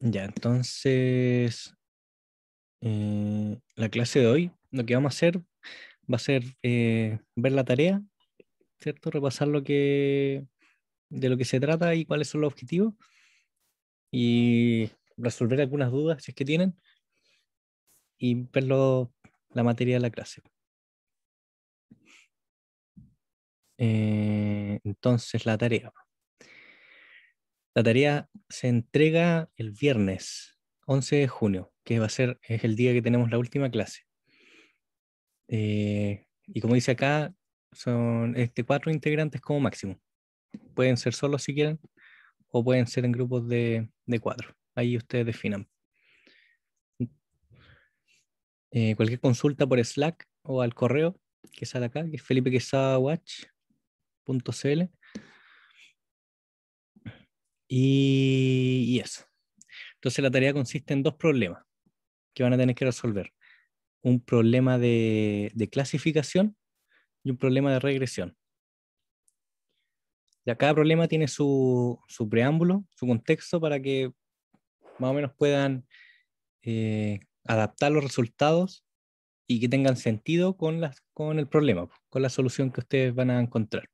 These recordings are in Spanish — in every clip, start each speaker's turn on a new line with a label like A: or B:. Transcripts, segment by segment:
A: Ya, entonces, eh, la clase de hoy, lo que vamos a hacer va a ser eh, ver la tarea, ¿cierto? Repasar lo que, de lo que se trata y cuáles son los objetivos y resolver algunas dudas si es que tienen y ver la materia de la clase. Eh, entonces, la tarea. La tarea se entrega el viernes 11 de junio, que va a ser es el día que tenemos la última clase. Eh, y como dice acá, son este, cuatro integrantes como máximo. Pueden ser solos si quieren o pueden ser en grupos de, cuatro. Ahí ustedes definan. Eh, cualquier consulta por Slack o al correo que sale acá, que es felipequesadawatch.cl y, eso. Entonces la tarea consiste en dos problemas que van a tener que resolver. Un problema de, clasificación y un problema de regresión. Ya cada problema tiene su, preámbulo, su contexto para que más o menos puedan eh, adaptar los resultados y que tengan sentido con el problema, con la solución que ustedes van a encontrar.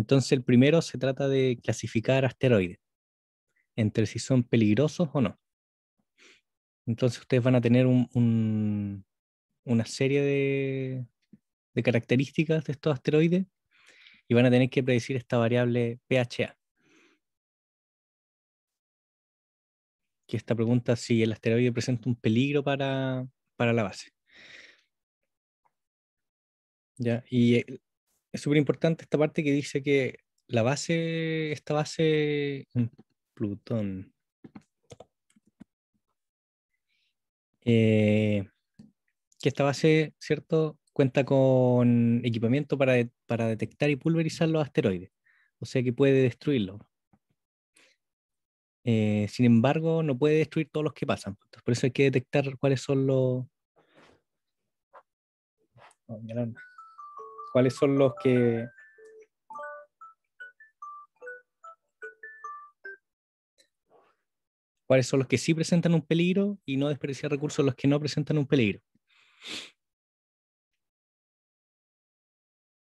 A: Entonces, el primero se trata de clasificar asteroides, entre si son peligrosos o no. Entonces, ustedes van a tener una serie de, características de estos asteroides y van a tener que predecir esta variable PHA. que esta pregunta si el asteroide presenta un peligro para, para la base. ¿Ya? Y eh, es súper importante esta parte que dice que la base, esta base mm, Plutón. Eh, que esta base, ¿cierto? Cuenta con equipamiento para, para detectar y pulverizar los asteroides, o sea que puede destruirlos. Eh, sin embargo, no puede destruir todos los que pasan. Pues. Por eso hay que detectar cuáles son los... Oh, cuáles son los que... cuáles son los que sí presentan un peligro y no desperdiciar recursos los que no presentan un peligro.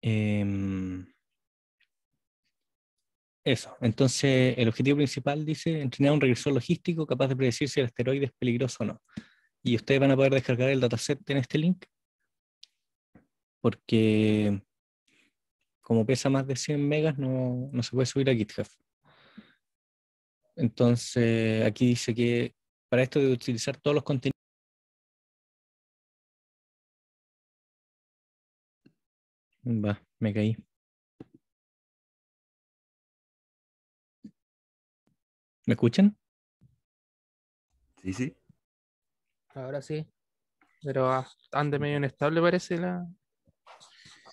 B: Em,
A: eso, entonces el objetivo principal dice entrenar un regresor logístico capaz de predecir si el asteroide es peligroso o no. Y ustedes van a poder descargar el dataset en este link porque como pesa más de 100 megas no, se puede subir a GitHub. Entonces,
B: aquí dice que para esto de utilizar todos los contenidos Va, me caí. ¿Me escuchan? Sí, sí.
C: Ahora sí. Pero ande ah, medio inestable parece la,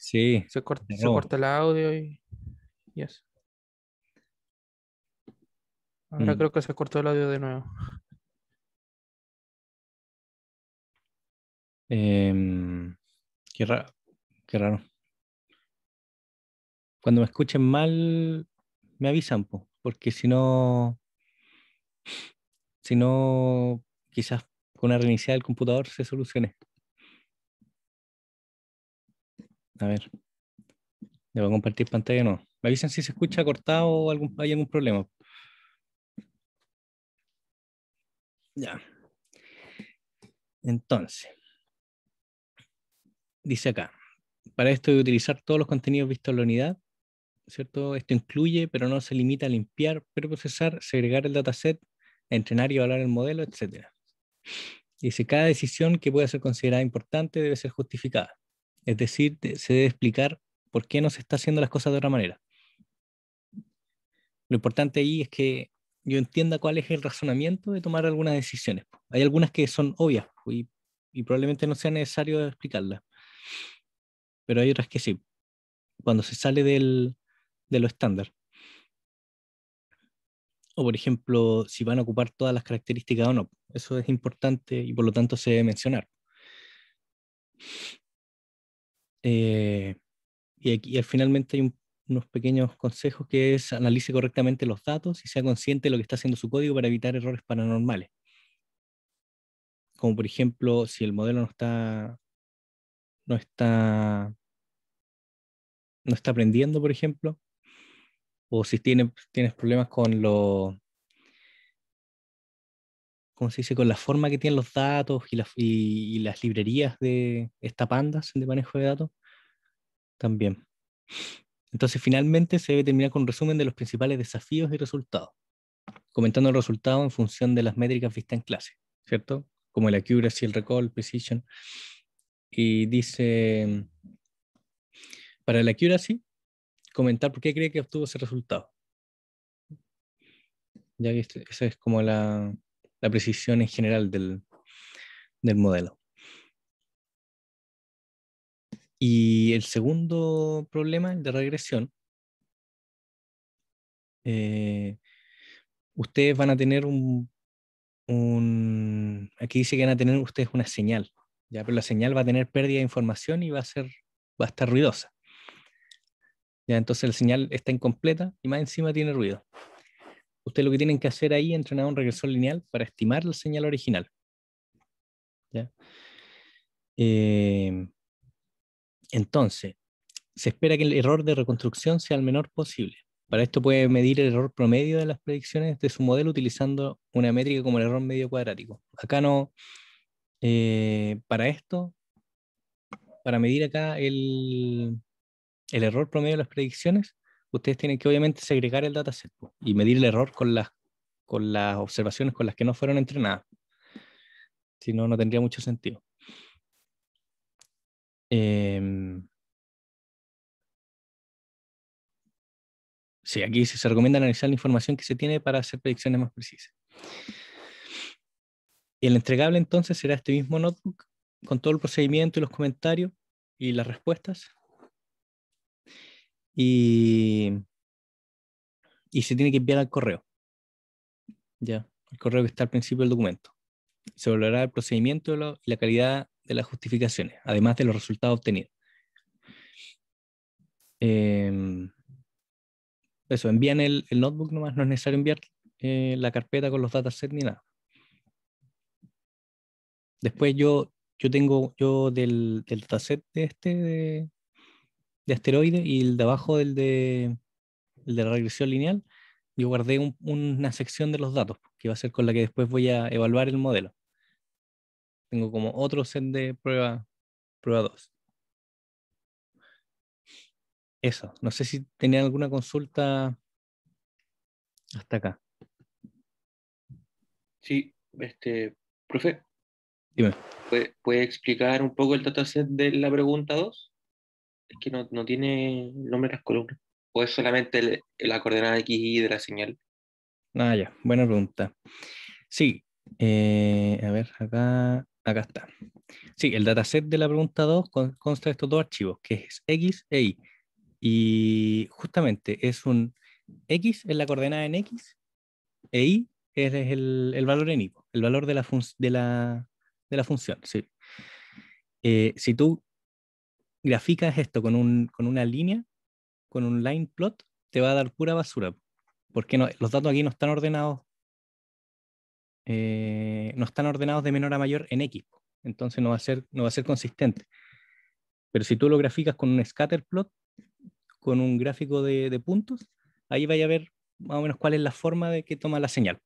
B: Sí. Se corta,
C: el audio y, eso. Ahora mm. creo que se cortó el audio
B: de nuevo.
A: Em, qué, raro. Cuando me escuchen mal, me avisan, porque si no, si no, quizás con una reiniciada del computador se solucione. A ver. ¿le a compartir pantalla no? Me avisan si se escucha cortado o hay algún problema. Ya. Entonces, dice acá, para esto de utilizar todos los contenidos vistos en la unidad, ¿cierto? Esto incluye, pero no se limita a limpiar, preprocesar, segregar el dataset, entrenar y evaluar el modelo, etc. Dice, cada decisión que pueda ser considerada importante debe ser justificada. Es decir, se debe explicar por qué no se está haciendo las cosas de otra manera. Lo importante ahí es que yo entienda cuál es el razonamiento de tomar algunas decisiones. Hay algunas que son obvias y, probablemente no sea necesario explicarlas, pero hay otras que sí, cuando se sale del, de lo estándar. O por ejemplo, si van a ocupar todas las características o no. Eso es importante y por lo tanto se debe mencionar. Eh, y, y finalmente hay unos pequeños consejos que es analice correctamente los datos y sea consciente de lo que está haciendo su código para evitar errores paranormales. Como por ejemplo, si el modelo no está, no está, no está aprendiendo, por ejemplo, o si tiene, tienes problemas con los se dice? Con la forma que tienen los datos y, y, las librerías de esta pandas de manejo de datos también. Entonces, finalmente se debe terminar con un resumen de los principales desafíos y resultados, comentando el resultado en función de las métricas vistas en clase, ¿cierto? Como el accuracy, el recall, precision. Y dice, para el accuracy, comentar por qué cree que obtuvo ese resultado. Ya que este, esa es como la, la precisión en general del, modelo. Y el segundo problema, el de regresión, eh, ustedes van a tener un, aquí dice que van a tener ustedes una señal, ya, pero la señal va a tener pérdida de información y va a ser, va a estar ruidosa. Ya, entonces la señal está incompleta y más encima tiene ruido ustedes lo que tienen que hacer ahí es entrenar un regresor lineal para estimar la señal original. Eh, entonces, se espera que el error de reconstrucción sea el menor posible. Para esto puede medir el error promedio de las predicciones de su modelo utilizando una métrica como el error medio cuadrático. Acá no, eh, para esto, para medir acá el, el error promedio de las predicciones, ustedes tienen que obviamente segregar el dataset y medir el error con las, con las observaciones con las que no fueron entrenadas. Si no, no tendría mucho sentido.
B: Em,
A: sí, aquí se recomienda analizar la información que se tiene para hacer predicciones más precisas. El entregable entonces será este mismo notebook con todo el procedimiento y los comentarios y las respuestas y, y se tiene que enviar al correo. Ya, el correo que está al principio del documento. Se volverá el procedimiento y la calidad de las justificaciones, además de los resultados obtenidos. Em, eso, envían el, notebook nomás, no es necesario enviar eh, la carpeta con los datasets ni nada. Después yo, yo tengo, yo del, del dataset de este, de, de asteroide y el de abajo, del de, la regresión lineal, yo guardé una sección de los datos, que va a ser con la que después voy a evaluar el modelo. Tengo como otro set de prueba, prueba 2. Eso, no sé si tenía alguna consulta hasta acá. Sí, este, profe. Dime. ¿Puede, ¿Puede, explicar un poco el dataset de la pregunta 2? que no, tiene nombre las columnas. ¿O es solamente la coordenada X y de la señal? Ah, ya, buena pregunta. Sí, eh, a ver, acá, acá está. Sí, el dataset de la pregunta 2 consta de estos dos archivos, que es X e Y. Y justamente es un X en la coordenada en X e Y es el, valor en Y, el valor de la, de la, función. Sí. Eh, si tú graficas esto con, un, con una línea, con un line plot, te va a dar pura basura. Porque los datos aquí no están ordenados. Eh, no están ordenados de menor a mayor en X. Entonces no va a ser, no va a ser consistente. Pero si tú lo graficas con un scatter plot, con un gráfico de, puntos, ahí vaya a ver más o menos cuál es la forma de que toma la señal.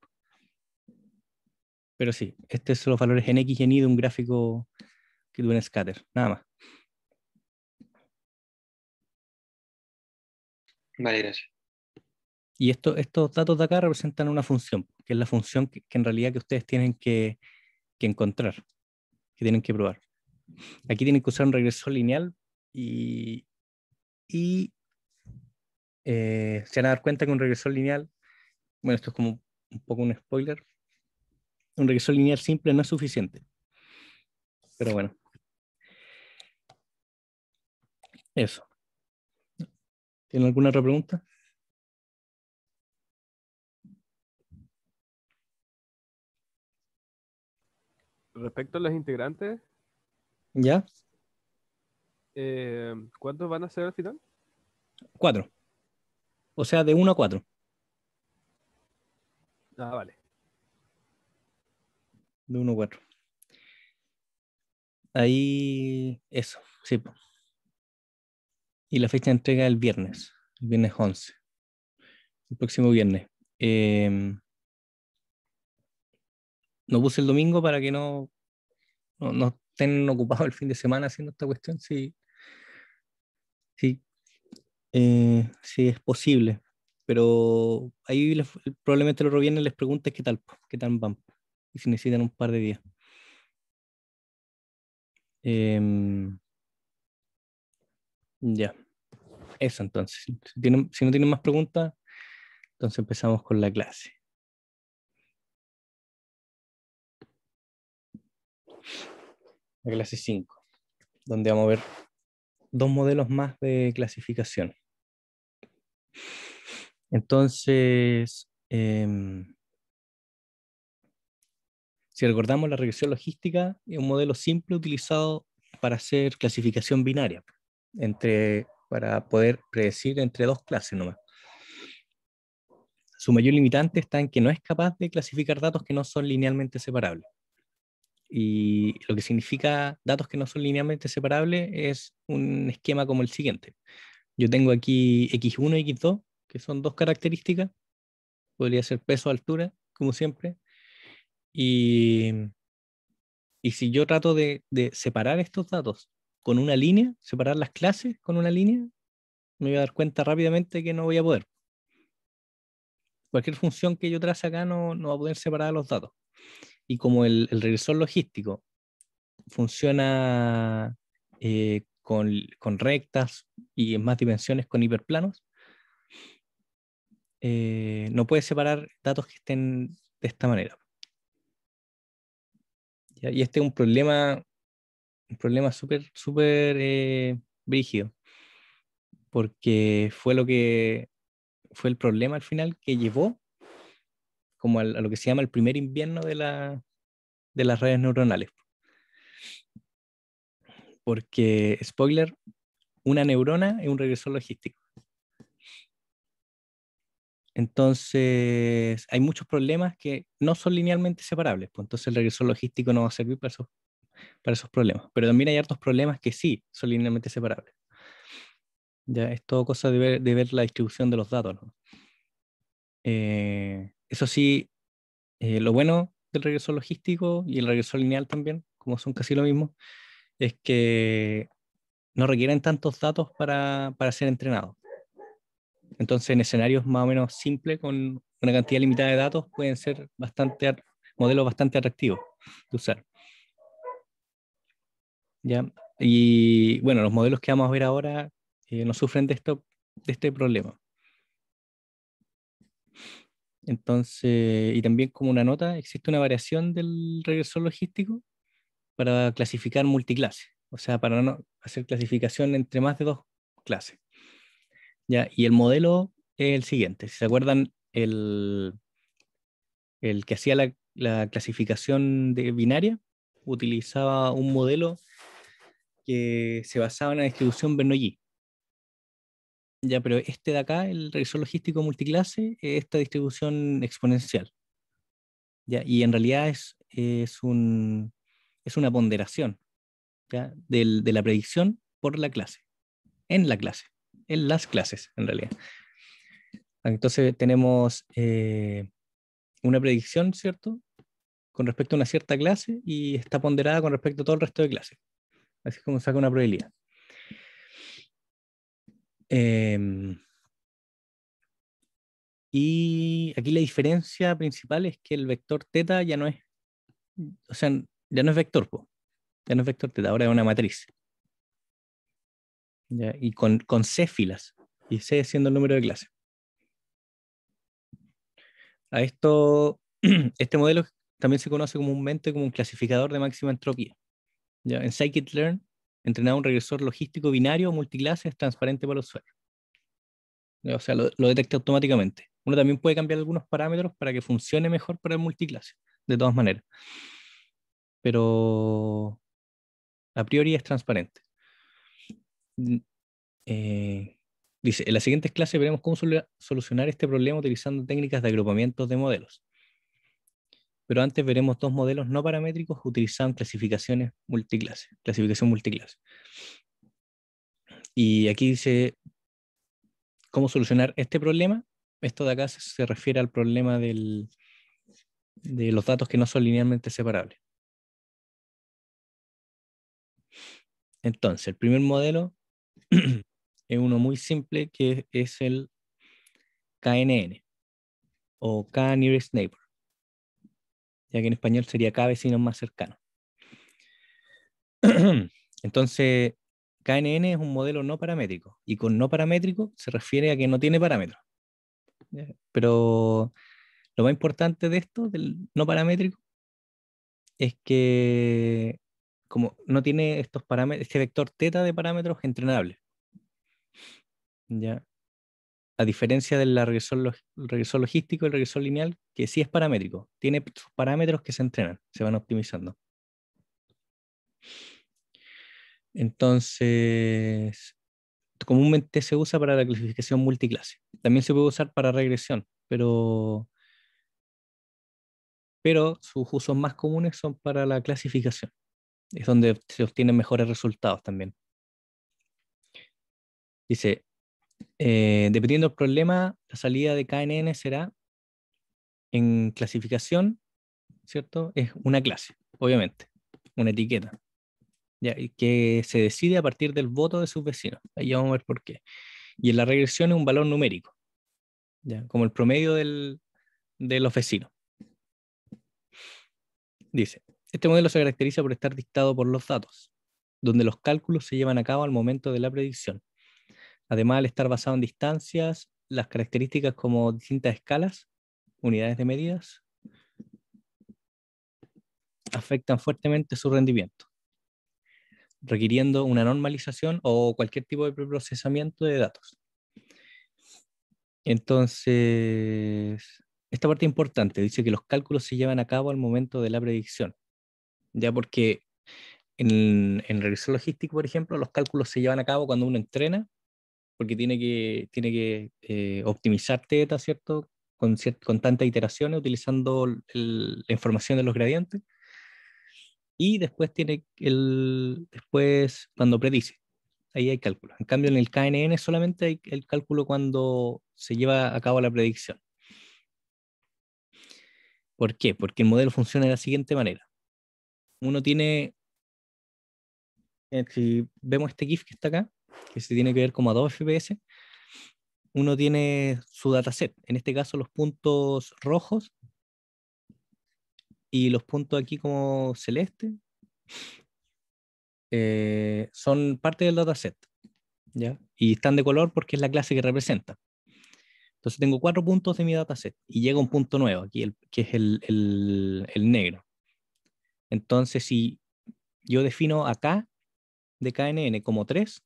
A: Pero sí, estos son los valores en X y en Y de un gráfico que tuve en scatter, nada más. Vale, gracias. Y esto, estos datos de acá representan una función, que es la función que, en realidad que ustedes tienen que, encontrar, que tienen que probar. Aquí tienen que usar un regresor lineal y, eh, se van a dar cuenta que un regresor lineal, bueno, esto es como un poco un spoiler, un regresor lineal simple no es suficiente. Pero bueno. Eso. Tiene alguna otra pregunta?
C: Respecto a los integrantes. ¿Ya? Eh, ¿Cuántos van a ser al final?
A: Cuatro. O sea, de uno a cuatro. Ah, vale. De uno a cuatro. Ahí, eso, sí y la fecha de entrega es el viernes, el viernes 11, el próximo viernes. Em, no puse el domingo para que no, no, estén ocupados el fin de semana haciendo esta cuestión, si, si, eh, si es posible. Pero ahí probablemente el otro viernes les pregunte qué tal, qué tal van, y si necesitan un par de días. Em, ya. Eso entonces. Si, no tienen más preguntas, entonces empezamos con la clase.
B: La clase 5,
A: donde vamos a ver dos modelos más de clasificación. Entonces, em, si recordamos la regresión logística, es un modelo simple utilizado para hacer clasificación binaria entre, para poder predecir entre dos clases nomás. Su mayor limitante está en que no es capaz de clasificar datos que no son linealmente separables. Y lo que significa datos que no son linealmente separables es un esquema como el siguiente. Yo tengo aquí x1 y x2, que son dos características. Podría ser peso, altura, como siempre. Y, si yo trato de separar estos datos con una línea, separar las clases con una línea, me voy a dar cuenta rápidamente que no voy a poder. Cualquier función que yo trace acá no, no va a poder separar los datos. Y como el, regresor logístico funciona eh, con, rectas y en más dimensiones con hiperplanos, eh, no puede separar datos que estén de esta manera. Y este es un problema un problema súper, súper eh, brígido, porque fue lo que fue el problema al final que llevó como a, lo que se llama el primer invierno de, de las redes neuronales. Porque, spoiler, una neurona es un regresor logístico. Entonces, hay muchos problemas que no son linealmente separables. Pues, entonces, el regresor logístico no va a servir para eso para esos problemas. Pero también hay hartos problemas que sí son linealmente separables. Ya es todo cosa de ver, la distribución de los datos. Eh, eso sí, eh, lo bueno del regreso logístico y el regreso lineal también, como son casi lo mismo, es que no requieren tantos datos para, ser entrenados. Entonces, en escenarios más o menos simples, con una cantidad limitada de datos, pueden ser bastante modelos bastante atractivos de usar. ¿ya? Y bueno, los modelos que vamos a ver ahora eh, no sufren de, esto, de este problema. Entonces, y también como una nota, existe una variación del regresor logístico para clasificar multiclase, o sea, para no hacer clasificación entre más de dos clases. Y el modelo es el siguiente. Si se acuerdan, el, el que hacía la, clasificación binaria utilizaba un modelo que se basaba en la distribución Bernoulli. pero este de acá, el revisor logístico multiclase, esta distribución exponencial. y en realidad es, es, es una ponderación de la predicción por la clase, en la clase, en las clases, en realidad. Entonces tenemos eh, una predicción, ¿cierto? Con respecto a una cierta clase y está ponderada con respecto a todo el resto de clases. Así es como saca una probabilidad. Em, y aquí la diferencia principal es que el vector teta ya no es, o sea, ya no es vector, ya no es vector teta, ahora es una matriz. Y con, con C filas, y C siendo el número de clases. A esto, este modelo también se conoce comúnmente como un clasificador de máxima entropía. En scikit-learn, entrenar un regresor logístico binario multiclase es transparente para el usuario. O sea, lo, detecta automáticamente. Uno también puede cambiar algunos parámetros para que funcione mejor para el multiclase, de todas maneras. Pero a priori es transparente. Mm, eh, dice, en las siguientes clases veremos cómo solucionar este problema utilizando técnicas de agrupamiento de modelos pero antes veremos dos modelos no paramétricos utilizando clasificaciones multiclase, clasificación multiclase. Y aquí dice cómo solucionar este problema. Esto de acá se refiere al problema de los datos que no son linealmente separables. Entonces, el primer modelo es uno muy simple que es el KNN o K Nearest Neighbor ya que en español sería cada vecino más cercano. Entonces, KNN es un modelo no paramétrico y con no paramétrico se refiere a que no tiene parámetros. Pero lo más importante de esto, del no paramétrico, es que como no tiene estos parámetros, este vector teta de parámetros entrenable ¿Ya? a diferencia del regresor logístico y el regresor lineal, que sí es paramétrico, tiene sus parámetros que se entrenan, se van optimizando. Entonces, comúnmente se usa para la clasificación multiclase. También se puede usar para regresión, pero, pero sus usos más comunes son para la clasificación. Es donde se obtienen mejores resultados también. Dice, eh, dependiendo del problema, la salida de KNN será en clasificación, ¿cierto? Es una clase, obviamente, una etiqueta, ya, que se decide a partir del voto de sus vecinos. Ahí vamos a ver por qué. Y en la regresión es un valor numérico, ya, como el promedio del, de los vecinos. Dice, este modelo se caracteriza por estar dictado por los datos, donde los cálculos se llevan a cabo al momento de la predicción Además, al estar basado en distancias, las características como distintas escalas, unidades de medidas, afectan fuertemente su rendimiento, requiriendo una normalización o cualquier tipo de preprocesamiento de datos. Entonces, esta parte importante dice que los cálculos se llevan a cabo al momento de la predicción, ya porque en, en regresión logística, por ejemplo, los cálculos se llevan a cabo cuando uno entrena porque tiene que, tiene que eh, optimizar teta, ¿cierto? Con, con tantas iteraciones, utilizando la información de los gradientes. Y después tiene el, después cuando predice, ahí hay cálculo. En cambio, en el KNN solamente hay el cálculo cuando se lleva a cabo la predicción. ¿Por qué? Porque el modelo funciona de la siguiente manera. Uno tiene, eh, si vemos este GIF que está acá, que se tiene que ver como a 2 FPS, uno tiene su dataset, en este caso los puntos rojos y los puntos aquí como celeste eh, son parte del dataset, ¿ya? Y están de color porque es la clase que representa. Entonces tengo cuatro puntos de mi dataset y llega un punto nuevo aquí, el, que es el, el, el negro. Entonces si yo defino acá de KNN como 3,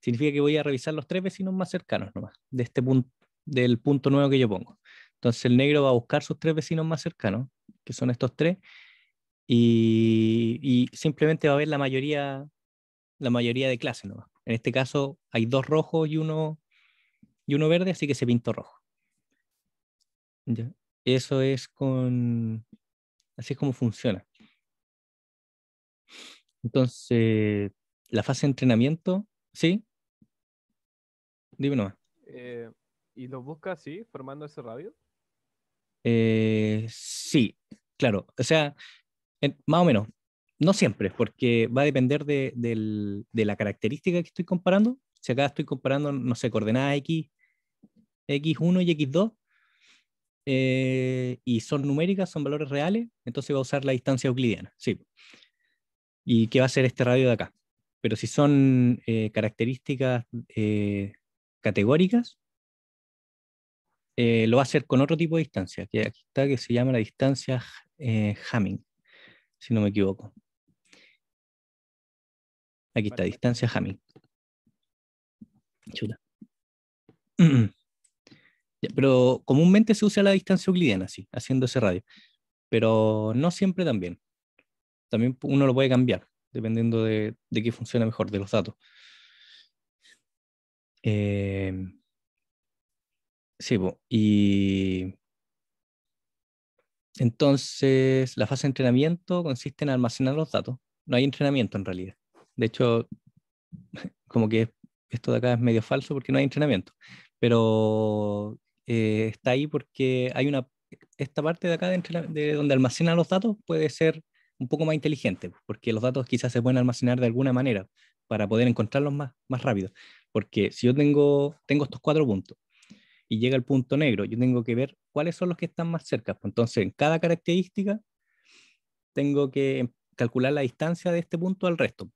A: significa que voy a revisar los tres vecinos más cercanos nomás, de este punto, del punto nuevo que yo pongo. Entonces el negro va a buscar sus tres vecinos más cercanos, que son estos tres, y, simplemente va a ver la mayoría, la mayoría de clases nomás. En este caso hay dos rojos y uno, y uno verde, así que se pintó rojo. Eso es con... Así es como funciona. Entonces, la fase de entrenamiento Sí. Dime nomás.
C: Eh, ¿Y los busca así, formando ese radio?
A: Eh, sí, claro. O sea, más o menos. No siempre, porque va a depender de, la característica que estoy comparando. Si acá estoy comparando, no sé, coordenadas X, X1 y X2, eh, y son numéricas, son valores reales, entonces va a usar la distancia euclidiana. Sí. ¿Y qué va a ser este radio de acá? pero si son eh, características eh, categóricas, eh, lo va a hacer con otro tipo de distancia, que aquí está, que se llama la distancia Hamming, si no me equivoco. Aquí está, distancia Hamming. Chula. Pero comúnmente se usa la distancia euclidiana, sí, haciendo ese radio. Pero no siempre también. También uno lo puede cambiar dependiendo de, de qué funciona mejor, de los datos. Eh, sí, y entonces la fase de entrenamiento consiste en almacenar los datos. No hay entrenamiento en realidad. De hecho, como que esto de acá es medio falso porque no hay entrenamiento, pero eh, está ahí porque hay una, esta parte de acá de, donde almacenan los datos puede ser un poco más inteligente, porque los datos quizás se pueden almacenar de alguna manera para poder encontrarlos más, más rápido. Porque si yo tengo, tengo estos cuatro puntos y llega el punto negro, yo tengo que ver cuáles son los que están más cerca. Pues entonces, en cada característica, tengo que em, calcular la distancia de este punto al resto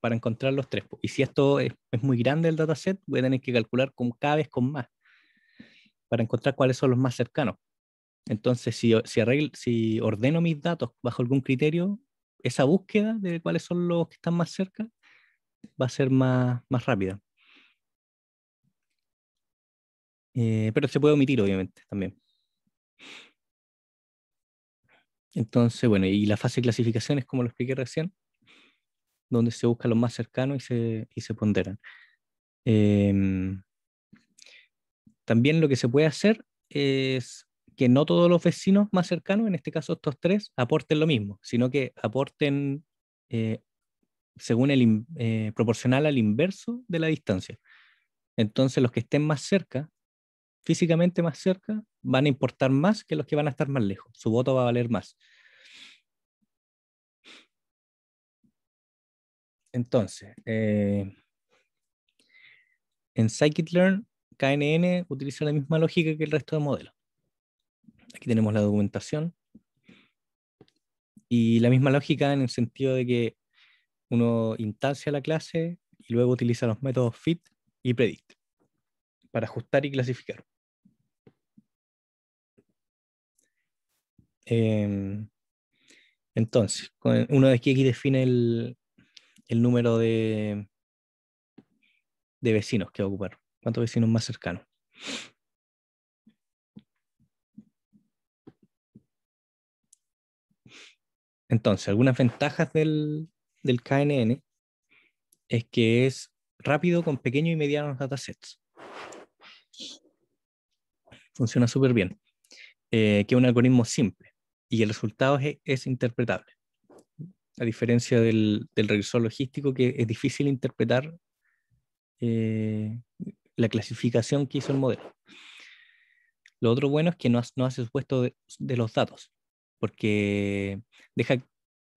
A: para encontrar los tres. Y si esto es, muy grande el dataset, voy a tener que calcular cada vez con más para encontrar cuáles son los más cercanos. Entonces, si, si ordeno mis datos bajo algún criterio, esa búsqueda de cuáles son los que están más cerca va a ser más, rápida. Eh, pero se puede omitir, obviamente, también. Entonces, bueno, y la fase de clasificación es como lo expliqué recién, donde se busca los más cercanos y se, y ponderan. Em, también lo que se puede hacer es no todos los vecinos más cercanos, en este caso estos tres, aporten lo mismo, sino que aporten eh, según el eh, proporcional al inverso de la distancia. Entonces, los que estén más cerca, físicamente más cerca, van a importar más que los que van a estar más lejos. Su voto va a valer más. Entonces, eh, en scikit-learn, KNN utiliza la misma lógica que el resto de modelos. Aquí tenemos la documentación. Y la misma lógica en el sentido de que uno instancia la clase y luego utiliza los métodos fit y predict para ajustar y clasificar. Em, entonces, uno de aquí, aquí define el, número de, de vecinos que va a ocupar, cuántos vecinos más cercanos. Entonces, algunas ventajas del, KNN es que es rápido con pequeños y medianos datasets. Funciona súper bien. Eh, que es un algoritmo simple y el resultado es, interpretable. A diferencia del, revisor regresor logístico, que es difícil interpretar eh, la clasificación que hizo el modelo. Lo otro bueno es que no, hace supuesto de los datos porque deja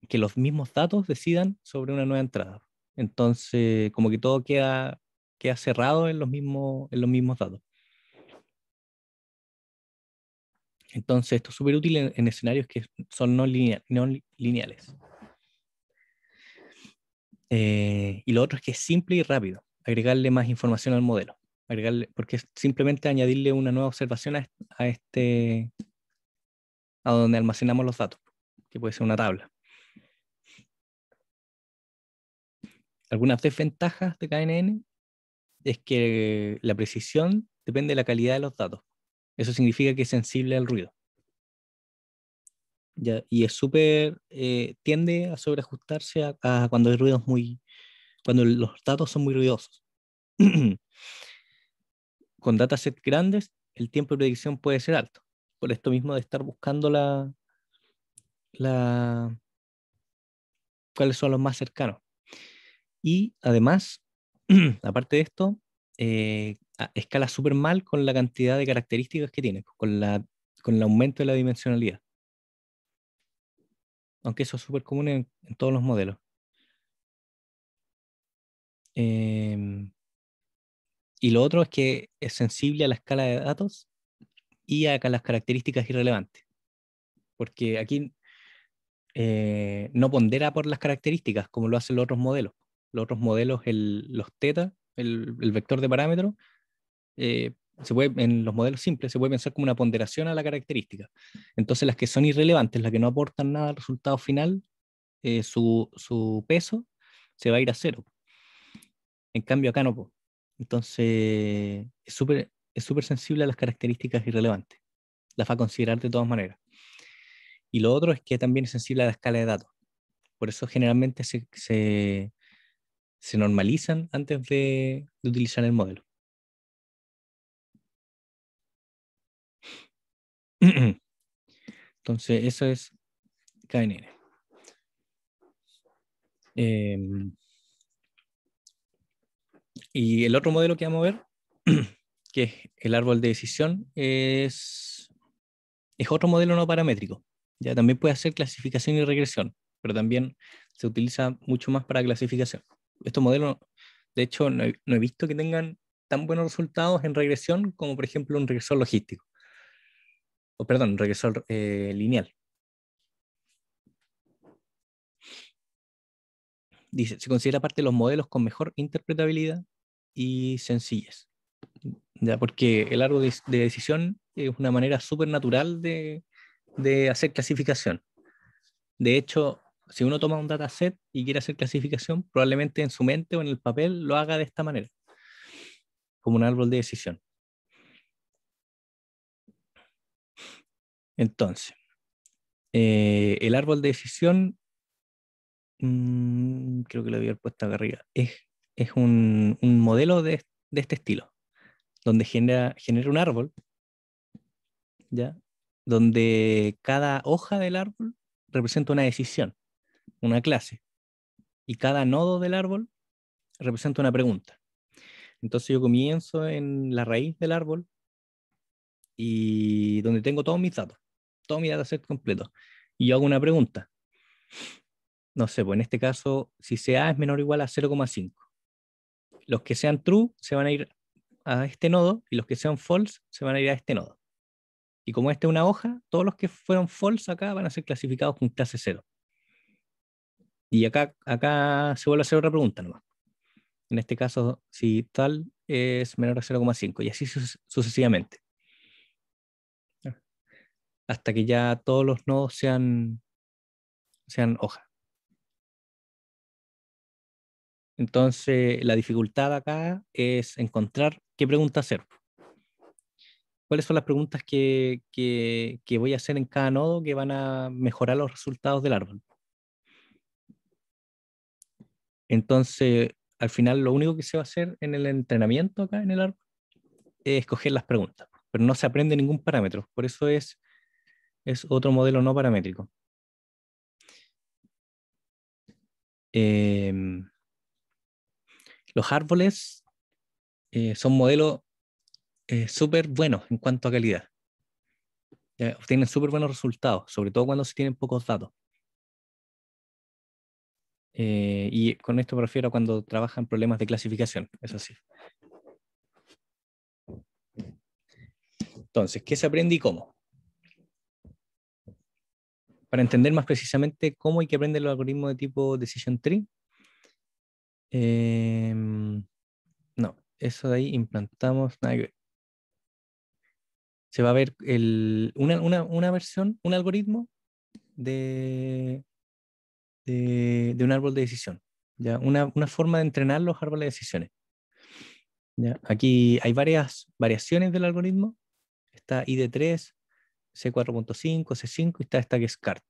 A: que los mismos datos decidan sobre una nueva entrada. Entonces, como que todo queda, queda cerrado en los, mismos, en los mismos datos. Entonces, esto es súper útil en, escenarios que son no, lineales. Eh, y lo otro es que es simple y rápido, agregarle más información al modelo, agregarle, porque es simplemente añadirle una nueva observación a este, a donde almacenamos los datos, que puede ser una tabla. Algunas desventajas de KNN es que la precisión depende de la calidad de los datos. Eso significa que es sensible al ruido. y es súper, eh, tiende a sobreajustarse a, cuando hay ruidos muy, cuando los datos son muy ruidosos. Con datasets grandes, el tiempo de predicción puede ser alto por esto mismo de estar buscando la, cuáles son los más cercanos. Y además, aparte de esto, eh, escala súper mal con la cantidad de características que tiene, con, con el aumento de la dimensionalidad. Aunque eso es súper común en, todos los modelos. Em, y lo otro es que es sensible a la escala de datos y acá las características irrelevantes. Porque aquí eh, no pondera por las características como lo hacen los otros modelos. Los otros modelos, los teta, el, vector de parámetro, eh, se puede, en los modelos simples se puede pensar como una ponderación a la característica. Entonces las que son irrelevantes, las que no aportan nada al resultado final, eh, su, su, peso se va a ir a cero. En cambio acá no. Entonces es súper es súper sensible a las características irrelevantes. Las va a considerar de todas maneras. Y lo otro es que también es sensible a la escala de datos. Por eso generalmente se, normalizan antes de, utilizar el modelo.
B: Entonces, eso es
A: KNN. Em, y el otro modelo que vamos a ver que el árbol de decisión es, otro modelo no paramétrico. Ya también puede hacer clasificación y regresión, pero también se utiliza mucho más para clasificación. Estos modelos, de hecho, no he, visto que tengan tan buenos resultados en regresión como, por ejemplo, un regresor logístico. O, perdón, un regresor eh, lineal. Dice, se considera parte de los modelos con mejor interpretabilidad y sencillez. ¿ya? porque el árbol de, decisión es una manera súper natural de, hacer clasificación. De hecho, si uno toma un dataset y quiere hacer clasificación, probablemente en su mente o en el papel lo haga de esta manera, como un árbol de decisión. Entonces, eh, el árbol de decisión, mm, creo que lo había puesto acá arriba, es, un, modelo de, este estilo donde genera, genera un árbol, ¿ya? donde cada hoja del árbol representa una decisión, una clase, y cada nodo del árbol representa una pregunta. Entonces yo comienzo en la raíz del árbol y donde tengo todos mis datos, todo mi dataset completo, y yo hago una pregunta. No sé, pues en este caso, si sea es menor o igual a 0,5. Los que sean true se van a ir a este nodo y los que sean false se van a ir a este nodo. Y como este es una hoja, todos los que fueron false acá van a ser clasificados con clase 0. Y acá, acá se vuelve a hacer otra pregunta nomás. En este caso, si tal es menor a 0,5 y así sucesivamente. Hasta que ya todos los nodos sean, sean hoja. Entonces, la dificultad acá es encontrar qué pregunta hacer. ¿Cuáles son las preguntas que, que, voy a hacer en cada nodo que van a mejorar los resultados del árbol? Entonces, al final lo único que se va a hacer en el entrenamiento acá en el árbol es escoger las preguntas, pero no se aprende ningún parámetro, por eso es, es otro modelo no paramétrico. Em, los árboles eh, son modelos eh, súper buenos en cuanto a calidad. obtienen súper buenos resultados, sobre todo cuando se tienen pocos datos. Eh, y con esto prefiero cuando trabajan problemas de clasificación, Es así. Entonces, ¿qué se aprende y cómo? Para entender más precisamente cómo hay que aprender los algoritmos de tipo Decision Tree, em, eso de ahí implantamos Se va a ver una, versión, un algoritmo de, de, un árbol de decisión. ¿ya? Una, forma de entrenar los árboles de decisiones. Aquí hay varias variaciones del algoritmo. Está ID3, C4.5, C5 y está esta que es CART.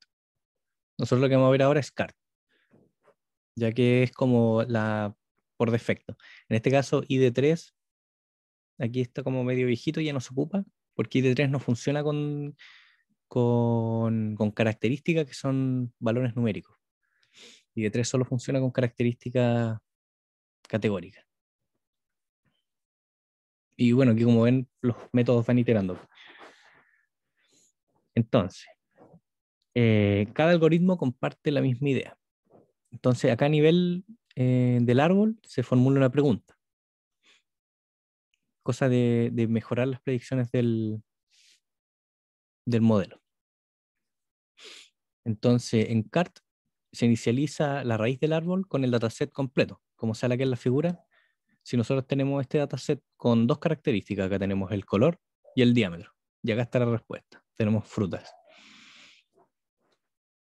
A: Nosotros lo que vamos a ver ahora es CART, ya que es como la por defecto. En este caso, ID3, aquí está como medio viejito, ya no se ocupa, porque ID3 no funciona con, con, características que son valores numéricos. ID3 solo funciona con características categóricas. Y bueno, aquí como ven, los métodos van iterando. Entonces, eh, cada algoritmo comparte la misma idea. Entonces, acá a nivel eh, del árbol se formula una pregunta. Cosa de, mejorar las predicciones del, del modelo. Entonces, en CART se inicializa la raíz del árbol con el dataset completo, como sale que en la figura. Si nosotros tenemos este dataset con dos características, acá tenemos el color y el diámetro. Y acá está la respuesta. Tenemos frutas.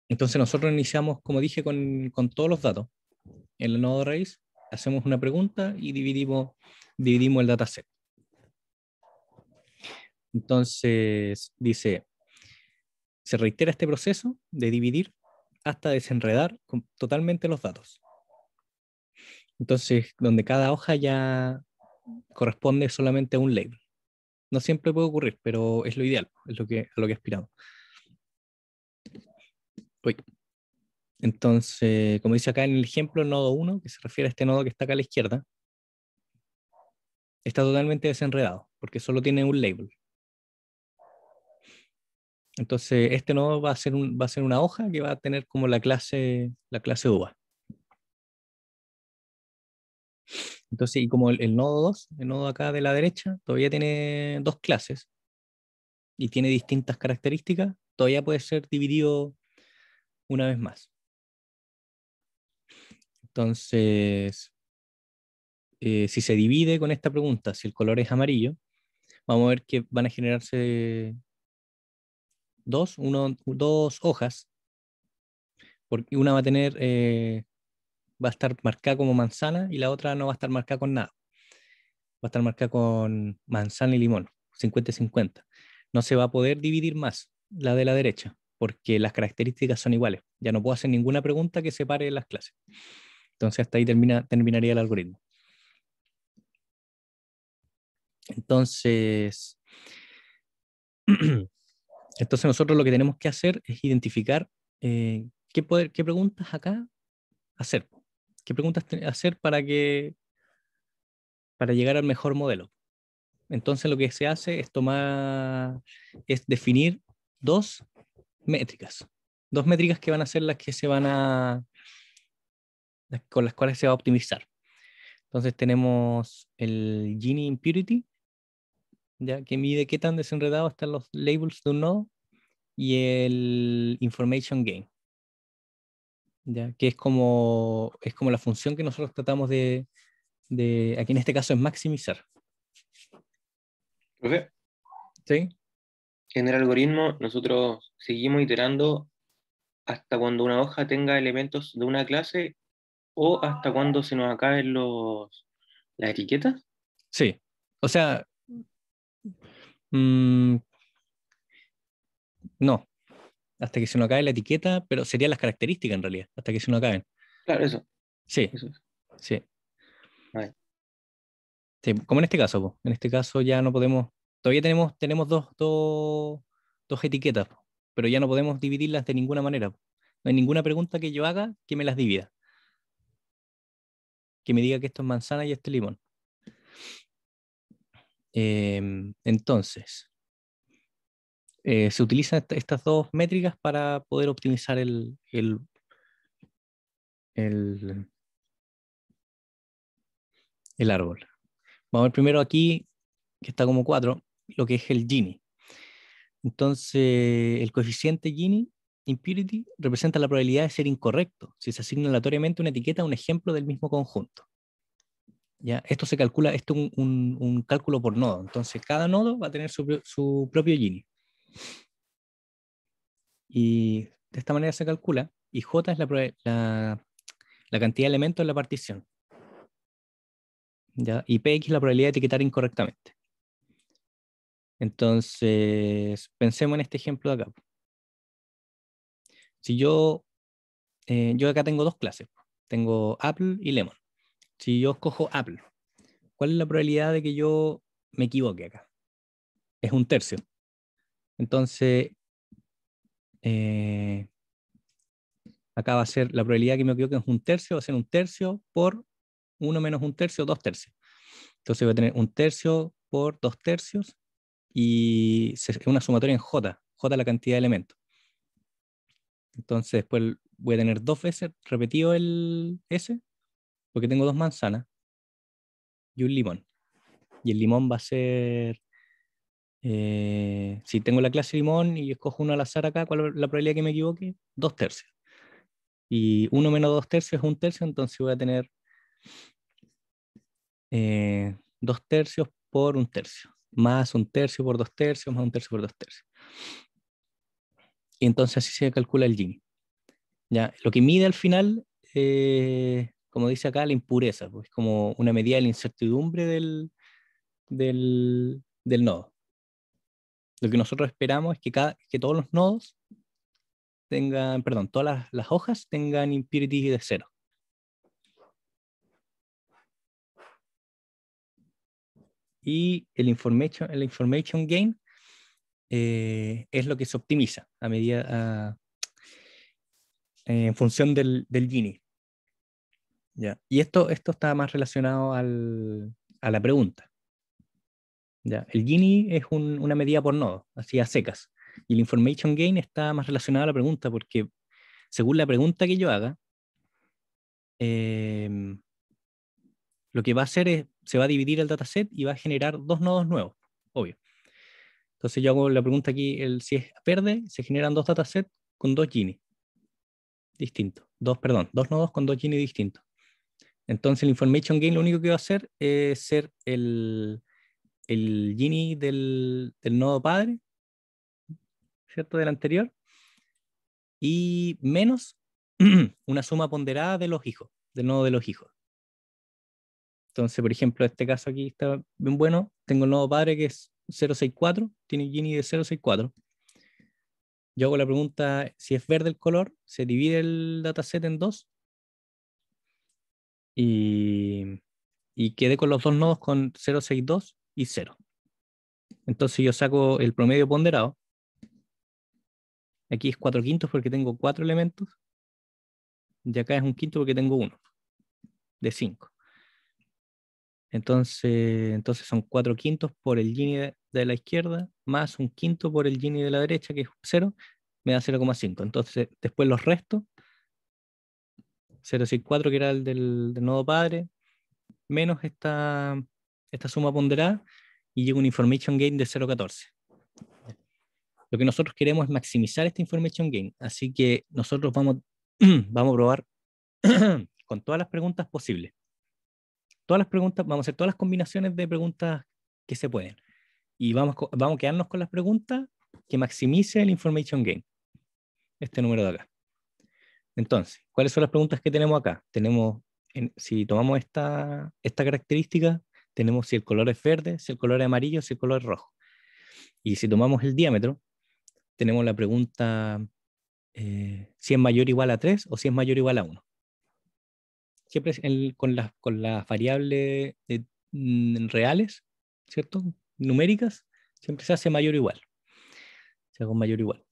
A: Entonces nosotros iniciamos, como dije, con, con todos los datos en el nodo raíz, hacemos una pregunta y dividimos, el dataset. Entonces, dice, se reitera este proceso de dividir hasta desenredar totalmente los datos. Entonces, donde cada hoja ya corresponde solamente a un label. No siempre puede ocurrir, pero es lo ideal, es lo que, a lo que aspiramos. Uy. Entonces, como dice acá en el ejemplo, el nodo 1, que se refiere a este nodo que está acá a la izquierda, está totalmente desenredado, porque solo tiene un label. Entonces, este nodo va a ser, va a ser una hoja que va a tener como la clase, la clase UVA. Entonces, y como el nodo 2, el nodo acá de la derecha, todavía tiene dos clases y tiene distintas características, todavía puede ser dividido una vez más. Entonces, eh, si se divide con esta pregunta, si el color es amarillo, vamos a ver que van a generarse dos, dos hojas, porque una va a tener, eh, va a estar marcada como manzana y la otra no va a estar marcada con nada. Va a estar marcada con manzana y limón, 50-50. No se va a poder dividir más la de la derecha, porque las características son iguales. Ya no puedo hacer ninguna pregunta que separe las clases. Entonces hasta ahí termina, terminaría el algoritmo. Entonces, entonces nosotros lo que tenemos que hacer es identificar eh, qué, poder, qué preguntas acá hacer. ¿Qué preguntas hacer para que para llegar al mejor modelo? Entonces lo que se hace es tomar, es definir dos métricas. Dos métricas que van a ser las que se van a, con las cuales se va a optimizar. Entonces tenemos el Gini Impurity, ya que mide qué tan desenredado... están los labels de un nodo, y el Information Gain, que es como, la función que nosotros tratamos de, aquí en este caso es maximizar. ¿Sí? En el algoritmo nosotros seguimos iterando hasta cuando una hoja tenga elementos de una clase o hasta cuando se nos acaben los, las etiquetas? Sí, o sea, mm, no, hasta que se nos acabe la etiqueta, pero serían las características en realidad, hasta que se nos acaben. Claro, eso. Sí, sí. como en este caso, en este caso ya no podemos, todavía tenemos, tenemos dos, dos, etiquetas, pero ya no podemos dividirlas de ninguna manera. No hay ninguna pregunta que yo haga que me las divida que me diga que esto es manzana y este limón. Em, entonces, eh, se utilizan estas dos métricas para poder optimizar el, el, el árbol. Vamos a ver primero aquí, que está como 4, lo que es el Gini. Entonces, el coeficiente Gini Impurity representa la probabilidad de ser incorrecto si se asigna aleatoriamente una etiqueta a un ejemplo del mismo conjunto. ¿Ya? Esto se calcula, esto es un, cálculo por nodo, entonces cada nodo va a tener su, propio Gini. Y de esta manera se calcula, y J es la, cantidad de elementos en la partición. ¿Ya? Y PX es la probabilidad de etiquetar incorrectamente. Entonces, pensemos en este ejemplo de acá. Si yo, eh, yo acá tengo dos clases, tengo Apple y Lemon. Si yo escojo Apple, ¿cuál es la probabilidad de que yo me equivoque acá? Es un tercio. Entonces, eh, acá va a ser la probabilidad que me equivoque es un tercio, va a ser un tercio por uno menos un tercio, dos tercios. Entonces voy a tener un tercio por dos tercios y una sumatoria en J, J la cantidad de elementos. Entonces, después voy a tener dos veces repetido el S, porque tengo dos manzanas y un limón. Y el limón va a ser. Eh, si tengo la clase limón y escojo uno al azar acá, ¿cuál es la probabilidad que me equivoque? Dos tercios. Y uno menos dos tercios es un tercio, entonces voy a tener eh, dos tercios por un tercio, más un tercio por dos tercios, más un tercio por dos tercios. Y entonces así se calcula el Gini. ¿Ya? Lo que mide al final, eh, como dice acá, la impureza, pues, es pues, como una medida de la incertidumbre del, nodo. Lo que nosotros esperamos es que, cada, que todos los nodos tengan, perdón, todas las, hojas tengan impurity de cero. Y el information, el information gain eh, es lo que se optimiza a medida en función del, Gini. Y esto, esto está más relacionado al, a la pregunta. ¿Ya? El Gini es una medida por nodo, así a secas. Y el Information Gain está más relacionado a la pregunta porque según la pregunta que yo haga, em, lo que va a hacer es, se va a dividir el dataset y va a generar dos nodos nuevos, obvio. Entonces yo hago la pregunta aquí, el, si es verde, se generan dos datasets con dos Gini distintos. Dos, perdón, dos nodos con dos Gini distintos. Entonces el information gain lo único que va a hacer es ser el, el Gini del, del nodo padre, ¿cierto? Del anterior. Y menos una suma ponderada de los hijos, del nodo de los hijos. Entonces, por ejemplo, este caso aquí está bien bueno. Tengo el nodo padre que es 064, tiene Gini de 064. Yo hago la pregunta, si es verde el color, se divide el dataset en dos y, y quedé con los dos nodos con 062 y 0. Entonces yo saco el promedio ponderado. Aquí es 4 quintos porque tengo 4 elementos. Y acá es un quinto porque tengo uno de 5. Entonces, entonces son cuatro quintos por el Gini de, la izquierda, más un quinto por el Gini de la derecha, que es 0, me da 0,5. Entonces, después los restos, 0,64 que era el del, nodo padre, menos esta, esta suma ponderada, y llega un information gain de 0,14. Lo que nosotros queremos es maximizar este information gain, así que nosotros vamos, vamos a probar con todas las preguntas posibles todas las preguntas, vamos a hacer todas las combinaciones de preguntas que se pueden. Y vamos, vamos a quedarnos con las preguntas que maximice el information gain. Este número de acá. Entonces, ¿cuáles son las preguntas que tenemos acá? Tenemos, si tomamos esta, esta característica, tenemos si el color es verde, si el color es amarillo, si el color es rojo. Y si tomamos el diámetro, tenemos la pregunta eh, si es mayor o igual a 3 o si es mayor o igual a 1 siempre con, las, con las variables eh, mm, reales, ¿cierto? Numéricas, siempre se hace mayor o igual. Se hace mayor o igual.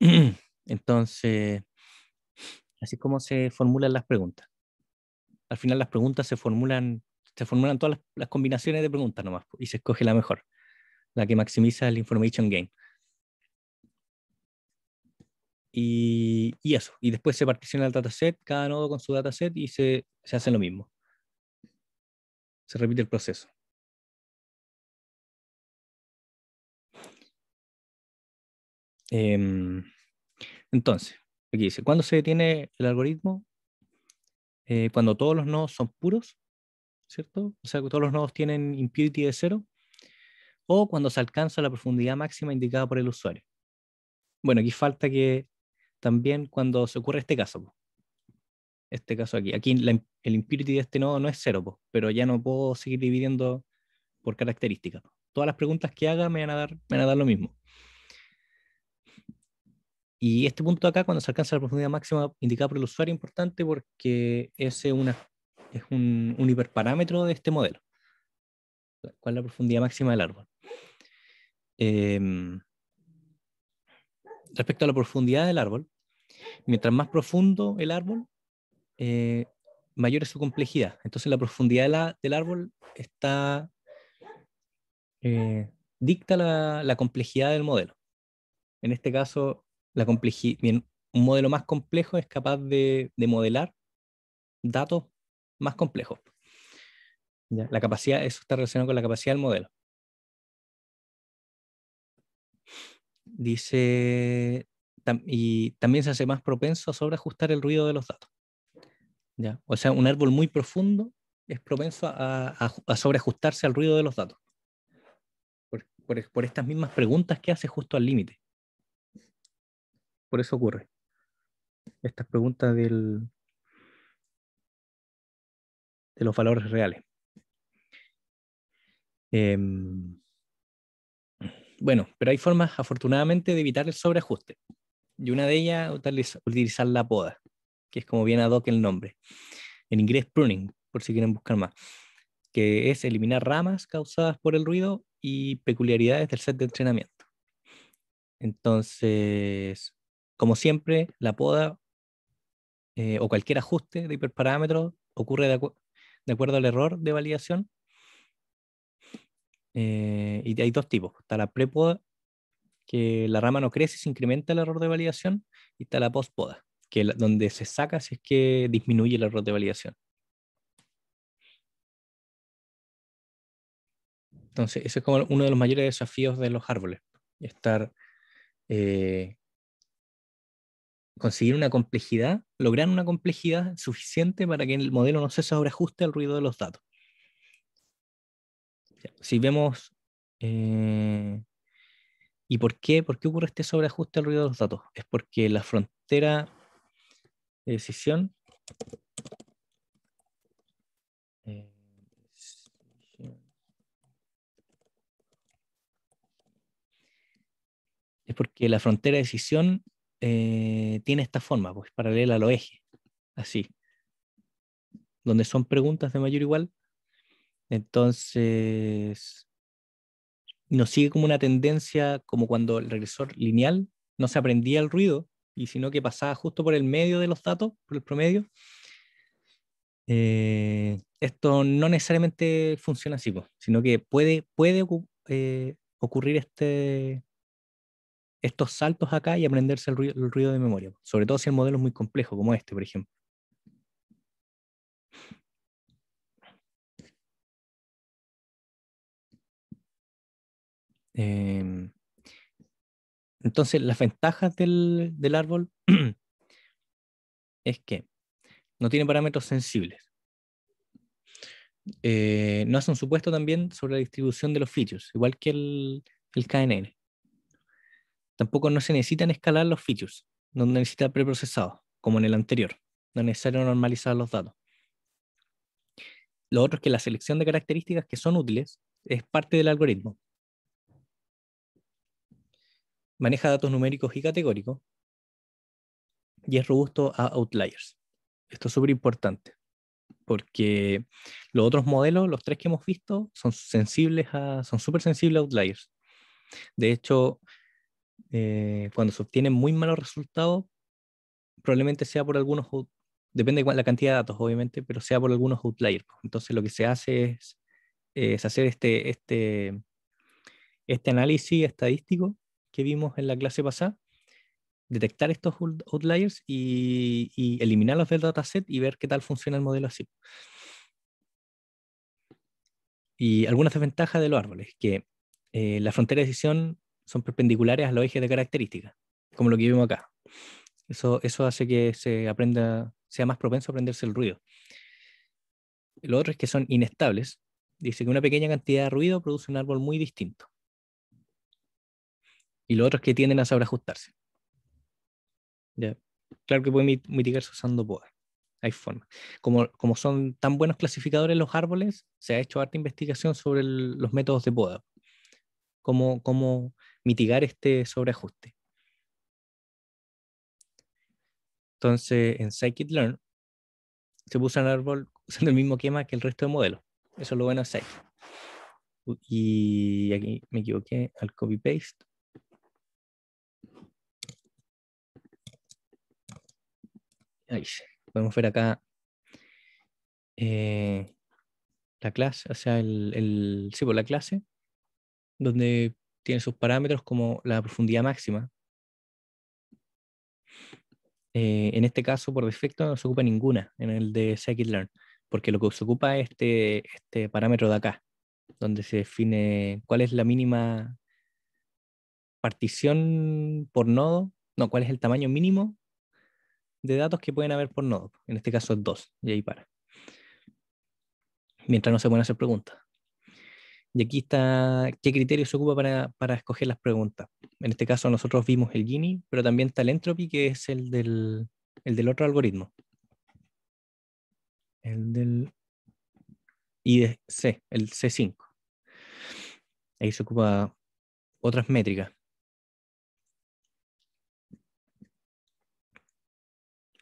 A: Entonces, así es como se formulan las preguntas. Al final las preguntas se formulan, se formulan todas las, las combinaciones de preguntas nomás y se escoge la mejor, la que maximiza el information gain. Y, eso. Y después se particiona el dataset, cada nodo con su dataset y se, hace lo mismo. Se repite el proceso. Em, entonces, aquí dice, ¿cuándo se detiene el algoritmo? Eh, cuando todos los nodos son puros, ¿cierto? O sea, que todos los nodos tienen impurity de cero, o cuando se alcanza la profundidad máxima indicada por el usuario. Bueno, aquí falta que también cuando se ocurre este caso. Este caso aquí. Aquí el impurity de este nodo no es cero, pero ya no puedo seguir dividiendo por características. Todas las preguntas que haga me van, a dar, a dar lo mismo. Y este punto acá, cuando se alcanza la profundidad máxima indicada por el usuario, es importante porque ese una, es un, un hiperparámetro de este modelo. ¿Cuál es la profundidad máxima del árbol? Em, respecto a la profundidad del árbol, mientras más profundo el árbol, eh, mayor es su complejidad. Entonces la profundidad del árbol está eh, dicta la, complejidad del modelo. En este caso, la bien, un modelo más complejo es capaz de, modelar datos más complejos. La capacidad, eso está relacionado con la capacidad del modelo. Dice, y también se hace más propenso a sobreajustar el ruido de los datos. ¿Ya? O sea, un árbol muy profundo es propenso a, sobreajustarse al ruido de los datos. Por, estas mismas preguntas que hace justo al límite. Por eso ocurre. Estas preguntas del, de los valores reales. Eh, bueno, pero hay formas, afortunadamente, de evitar el sobreajuste. Y una de ellas es utilizar la poda, que es como bien ad hoc el nombre. En inglés, pruning, por si quieren buscar más. Que es eliminar ramas causadas por el ruido y peculiaridades del set de entrenamiento. Entonces, como siempre, la poda eh, o cualquier ajuste de hiperparámetros ocurre de acuerdo al error de validación eh, y hay dos tipos. Está la prepoda, que la rama no crece se incrementa el error de validación, y está la postpoda, que donde se saca si es que disminuye el error de validación. Entonces, ese es como uno de los mayores desafíos de los árboles, estar eh, conseguir una complejidad, lograr una complejidad suficiente para que el modelo no se sobreajuste al ruido de los datos. Si vemos... Eh, ¿Y por qué? ¿Por ocurre este sobreajuste al ruido de los datos? Es porque la frontera de decisión eh, es porque la frontera de decisión eh, tiene esta forma, pues paralela a los así, donde son preguntas de mayor o igual entonces, nos sigue como una tendencia, como cuando el regresor lineal no se aprendía el ruido, y sino que pasaba justo por el medio de los datos, por el promedio. Eh, esto no necesariamente funciona así, sino que puede, puede eh, ocurrir este, estos saltos acá y aprenderse el ruido, el ruido de memoria, sobre todo si el modelo es muy complejo, como este, por ejemplo. Em, entonces, las ventajas del, árbol es que no tiene parámetros sensibles. Eh, no hace un supuesto también sobre la distribución de los features, igual que el, KNN. Tampoco no se necesitan escalar los features, no necesita preprocesado, como en el anterior. No es necesario normalizar los datos. Lo otro es que la selección de características que son útiles es parte del algoritmo maneja datos numéricos y categóricos y es robusto a outliers. Esto es súper importante porque los otros modelos, los tres que hemos visto, son sensibles a, son súper sensibles a outliers. De hecho, eh, cuando se obtienen muy malos resultados, probablemente sea por algunos, depende de la cantidad de datos, obviamente, pero sea por algunos outliers. Entonces, lo que se hace es, es hacer este, este, este análisis estadístico que vimos en la clase pasada, detectar estos outliers y, eliminarlos del dataset y ver qué tal funciona el modelo así. Y algunas desventajas de los árboles, que eh, las fronteras de decisión son perpendiculares a los ejes de características, como lo que vimos acá. Eso, eso hace que se aprenda, sea más propenso a aprenderse el ruido. Lo otro es que son inestables. Dice que una pequeña cantidad de ruido produce un árbol muy distinto. Y lo otro es que tienden a sobreajustarse. ¿Ya? Claro que pueden mitigarse usando poda. Hay forma. Como, como son tan buenos clasificadores los árboles, se ha hecho harta investigación sobre los métodos de poda. Cómo, mitigar este sobreajuste. Entonces, en Scikit-Learn se puso el árbol usando el mismo quema que el resto de modelos. Eso es lo bueno de Scikit. Y aquí me equivoqué al copy-paste. podemos ver acá eh, la clase, o sea, el, sí, por pues, la clase, donde tiene sus parámetros como la profundidad máxima. Eh, en este caso, por defecto, no se ocupa ninguna en el de scikit-learn, porque lo que se ocupa es este, este parámetro de acá, donde se define cuál es la mínima partición por nodo, no, cuál es el tamaño mínimo de datos que pueden haber por nodo. En este caso es 2, y ahí para. Mientras no se pueden hacer preguntas. Y aquí está qué criterio se ocupa para, escoger las preguntas. En este caso nosotros vimos el Gini, pero también está el Entropy, que es el del, el del otro algoritmo. El del IDC, el C5. Ahí se ocupa otras métricas.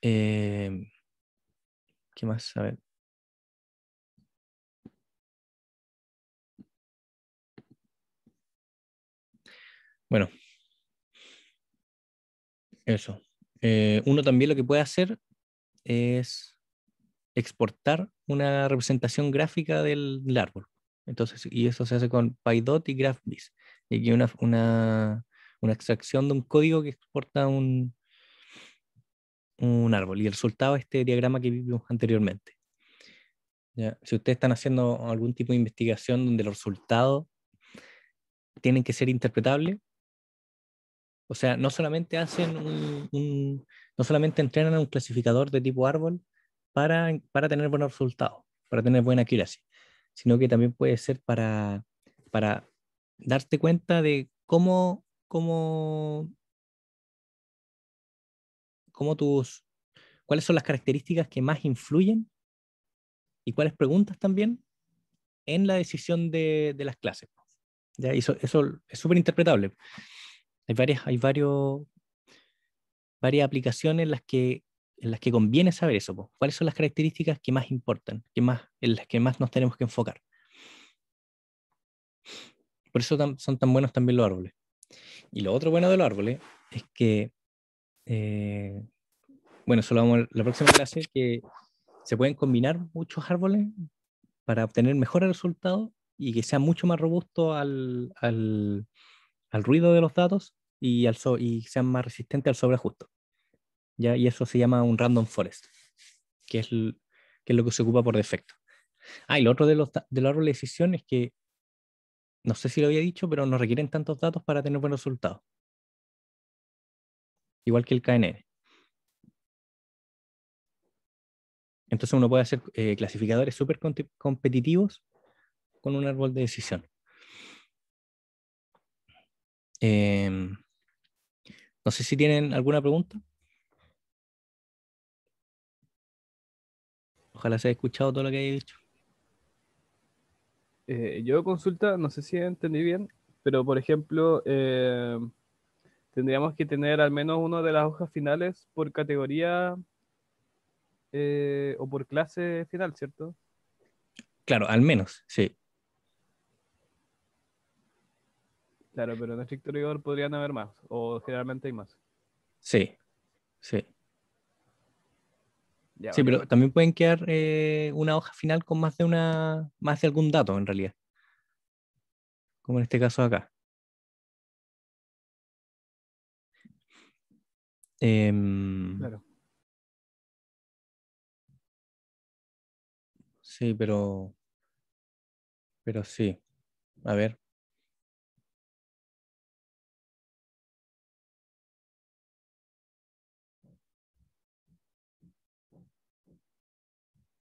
B: Eh, ¿Qué más? A ver.
A: Bueno, eso. Eh, uno también lo que puede hacer es exportar una representación gráfica del, árbol. Entonces, y eso se hace con PyDot y GraphBiz. Y aquí una, una extracción de un código que exporta un, un árbol y el resultado este diagrama que vimos anteriormente. Si ustedes están haciendo algún tipo de investigación donde los resultados tienen que ser interpretables, o sea, no solamente hacen un, no solamente entrenan a un clasificador de tipo árbol para, tener buenos resultados, para tener buena accuracy, sino que también puede ser para, para darte cuenta de cómo, cómo cómo tus, cuáles son las características que más influyen y cuáles preguntas también en la decisión de, de las clases. ¿Ya? eso, eso es súper interpretable. Hay varias, hay varios, varias aplicaciones en las que en las que conviene saber eso, cuáles son las características que más importan, que más, en las que más nos tenemos que enfocar. Por eso son tan buenos también los árboles. Y lo otro bueno de los árboles es que eh, bueno, solo vamos la próxima clase, que se pueden combinar muchos árboles para obtener mejores resultados y que sea mucho más robusto al, ruido de los datos y, al y sean más resistentes al sobreajusto. ¿ya? Y eso se llama un random forest, que es, es lo que se ocupa por defecto. Ah, y lo otro de los, de los árboles de decisión es que, no sé si lo había dicho, pero no requieren tantos datos para tener buenos resultados igual que el KNN. Entonces uno puede hacer eh, clasificadores súper competitivos con un árbol de decisión. Em, no sé si tienen alguna pregunta.
C: Ojalá se haya escuchado todo lo que haya dicho. Eh, yo consulta, no sé si entendí bien, pero por ejemplo, eh, tendríamos que tener al menos una de las hojas finales por categoría eh, o por clase final, ¿cierto?
A: Claro, al menos, sí.
C: Claro, pero en estricto rigor podrían haber más, o generalmente hay más.
A: Sí, sí. sí, pero pues. también pueden quedar eh, una hoja final con más de una, más de algún dato en realidad. Como en este caso acá.
B: Em, sí, pero. Pero sí. A ver.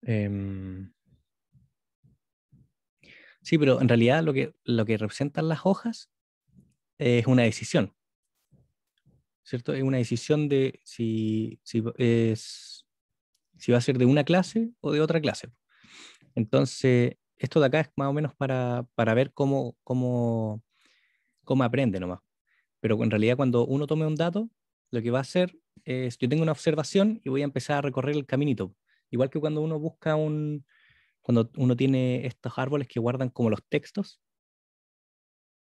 A: Em, sí, pero en realidad lo que, lo que representan las hojas es una decisión. ¿cierto? Es una decisión de si, es, si va a ser de una clase o de otra clase. Entonces, esto de acá es más o menos para, ver cómo, cómo, cómo aprende nomás. Pero en realidad cuando uno tome un dato, lo que va a hacer es, yo tengo una observación y voy a empezar a recorrer el caminito. Igual que cuando uno busca un, cuando uno tiene estos árboles que guardan como los textos,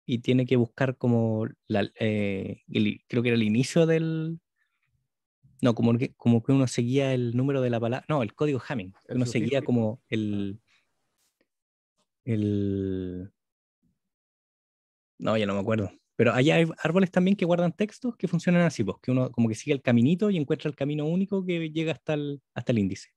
A: y tiene que buscar como, la, eh, creo que era el inicio del... No, como que, como que uno seguía el número de la palabra, no, el código Hamming, uno seguía como el, el... No, ya no me acuerdo. Pero hay árboles también que guardan textos que funcionan así, pues, que uno como que sigue el caminito y encuentra el camino único que llega hasta el, hasta el índice.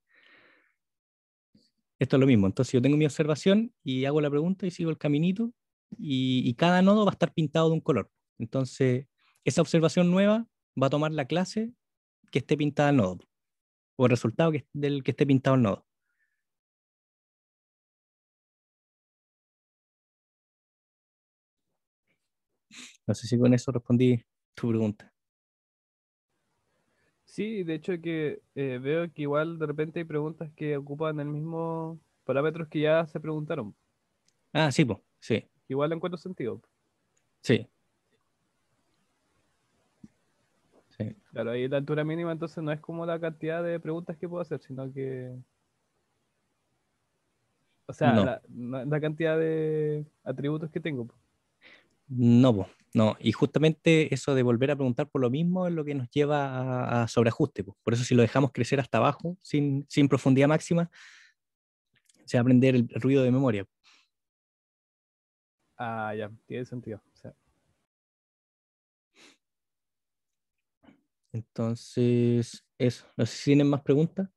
A: Esto es lo mismo. Entonces yo tengo mi observación y hago la pregunta y sigo el caminito y, cada nodo va a estar pintado de un color. Entonces, esa observación nueva va a tomar la clase que esté pintada el nodo o el resultado del que esté pintado el nodo. No sé si con eso respondí tu pregunta.
C: Sí, de hecho que eh, veo que igual de repente hay preguntas que ocupan el mismo parámetros que ya se preguntaron.
A: Ah, sí, pues, sí
C: igual lo encuentro sentido. Sí. sí. Claro, ahí la altura mínima entonces no es como la cantidad de preguntas que puedo hacer, sino que... O sea, la, cantidad de atributos que tengo.
A: No, no. Y justamente eso de volver a preguntar por lo mismo es lo que nos lleva a, sobreajuste. Por eso si lo dejamos crecer hasta abajo, sin, sin profundidad máxima, se va a aprender el ruido de memoria.
C: Ah, ya, tiene sentido.
A: Entonces, eso. No sé si tienen más preguntas.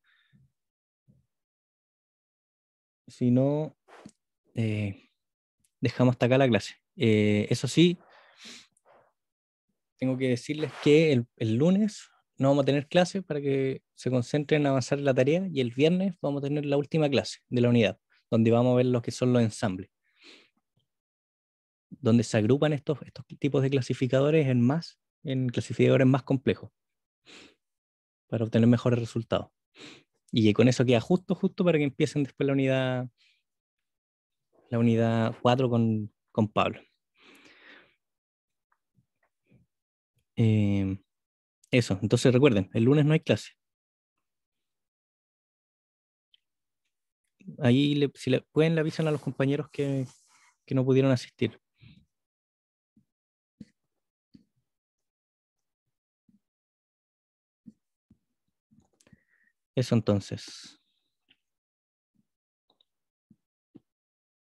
A: Si no, eh, dejamos hasta acá la clase. Eh, eso sí, tengo que decirles que el, lunes no vamos a tener clase para que se concentren en avanzar la tarea y el viernes vamos a tener la última clase de la unidad, donde vamos a ver lo que son los ensambles donde se agrupan estos, estos tipos de clasificadores en, más, en clasificadores más complejos para obtener mejores resultados. Y con eso queda justo, justo para que empiecen después la unidad, la unidad 4 con, Pablo. Eh, eso, entonces recuerden, el lunes no hay clase. Ahí, si pueden, le avisan a los compañeros que no pudieron asistir.
B: Eso entonces.